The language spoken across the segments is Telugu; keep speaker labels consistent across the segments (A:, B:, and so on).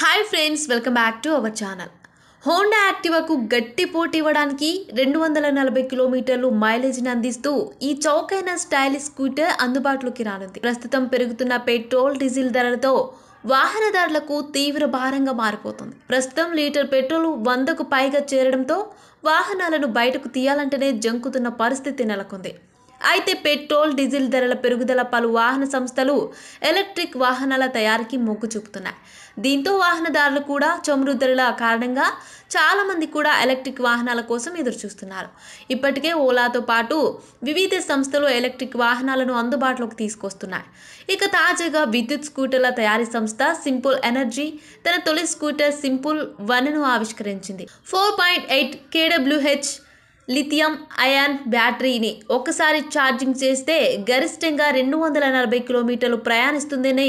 A: hi friends welcome back to our channel Honda యాక్టివాకు గట్టి పోటీ ఇవ్వడానికి రెండు వందల నలభై కిలోమీటర్లు మైలేజ్ని అందిస్తూ ఈ చౌకైన స్టైలిష్ స్కూటర్ అందుబాటులోకి రానుంది ప్రస్తుతం పెరుగుతున్న పెట్రోల్ డీజిల్ ధరలతో వాహనదారులకు తీవ్ర భారంగా మారిపోతుంది ప్రస్తుతం లీటర్ పెట్రోల్ వందకు పైగా చేరడంతో వాహనాలను బయటకు తీయాలంటేనే జంకుతున్న పరిస్థితి నెలకొంది అయితే పెట్రోల్ డీజిల్ ధరల పెరుగుదల పలు వాహన సంస్థలు ఎలక్ట్రిక్ వాహనాల తయారీకి మొగ్గు చూపుతున్నాయి దీంతో వాహనదారులు కూడా చమురు ధరల కారణంగా చాలామంది కూడా ఎలక్ట్రిక్ వాహనాల కోసం ఎదురుచూస్తున్నారు ఇప్పటికే ఓలాతో పాటు వివిధ సంస్థలు ఎలక్ట్రిక్ వాహనాలను అందుబాటులోకి తీసుకొస్తున్నాయి ఇక తాజాగా విద్యుత్ స్కూటర్ల తయారీ సంస్థ సింపుల్ ఎనర్జీ తన తొలి స్కూటర్ సింపుల్ వన్ను ఆవిష్కరించింది four point eight KWH lithium ion బ్యాటరీని ఒకసారి ఛార్జింగ్ చేస్తే గరిష్టంగా రెండు వందల నలభై కిలోమీటర్లు ప్రయాణిస్తుందని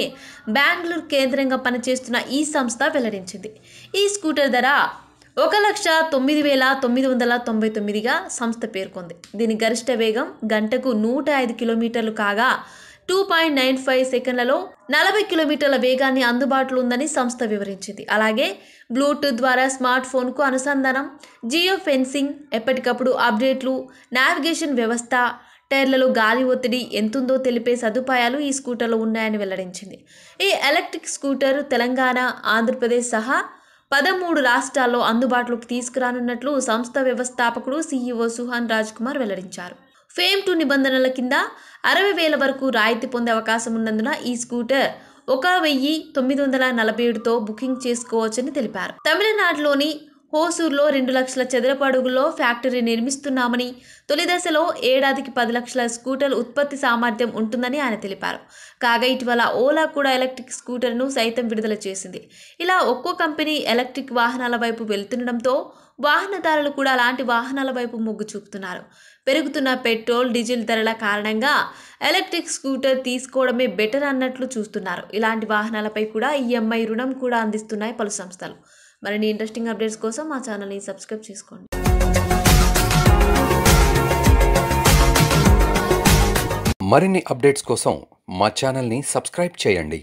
A: బెంగళూరు కేంద్రంగా పనిచేస్తున్న ఈ సంస్థ వెల్లడించింది ఈ స్కూటర్ ధర ఒక లక్ష తొమ్మిది వేల తొమ్మిది వందల తొంభై తొమ్మిదిగా సంస్థ పేర్కొంది దీని గరిష్ట వేగం గంటకు నూట ఐదు కిలోమీటర్లు కాగా టూ పాయింట్ నైన్ ఫైవ్ సెకండ్లలో నలభై కిలోమీటర్ల వేగాన్ని అందుబాటులో ఉందని సంస్థ వివరించింది అలాగే బ్లూటూత్ ద్వారా స్మార్ట్ ఫోన్కు అనుసంధానం జియో ఫెన్సింగ్ ఎప్పటికప్పుడు అప్డేట్లు నావిగేషన్ వ్యవస్థ టైర్లలో గాలి ఒత్తిడి ఎంతుందో తెలిపే సదుపాయాలు ఈ స్కూటర్లో ఉన్నాయని వెల్లడించింది ఈ ఎలక్ట్రిక్ స్కూటర్ తెలంగాణ ఆంధ్రప్రదేశ్ సహా పదమూడు రాష్ట్రాల్లో అందుబాటులోకి తీసుకురానున్నట్లు సంస్థ వ్యవస్థాపకుడు సీఈఓ సుహాన్ రాజ్ కుమార్ వెల్లడించారు ఫేమ్ టూ నిబంధనల కింద అరవై వేల వరకు రాయితీ పొందే అవకాశం ఉన్నందున ఈ స్కూటర్ ఒక వెయ్యి తొమ్మిది వందల నలభై ఏడుతో బుకింగ్ చేసుకోవచ్చని తెలిపారు తమిళనాడులోని హోసూర్లో రెండు లక్షల చదరపు అడుగుల్లో ఫ్యాక్టరీ నిర్మిస్తున్నామని తొలి దశలో ఏడాదికి పది లక్షల స్కూటర్ ఉత్పత్తి సామర్థ్యం ఉంటుందని ఆయన తెలిపారు కాగా ఇటీవల ఓలా కూడా ఎలక్ట్రిక్ స్కూటర్ను సైతం విడుదల చేసింది ఇలా ఒక్కో కంపెనీ ఎలక్ట్రిక్ వాహనాల వైపు వెళ్తుండటంతో వాహనదారులు కూడా అలాంటి వాహనాల వైపు మొగ్గు చూపుతున్నారు పెరుగుతున్న పెట్రోల్ డీజిల్ ధరల కారణంగా ఎలక్ట్రిక్ స్కూటర్ తీసుకోవడమే బెటర్ అన్నట్లు చూస్తున్నారు ఇలాంటి వాహనాలపై కూడా ఈఎంఐ రుణం కూడా అందిస్తున్నాయి పలు సంస్థలు మరిన్ని ఇంట్రెస్టింగ్ అప్డేట్స్ కోసం మా ఛానల్ని సబ్స్క్రైబ్ చేసుకోండి మరిన్ని అప్డేట్స్ కోసం మా ఛానల్ని సబ్స్క్రైబ్ చేయండి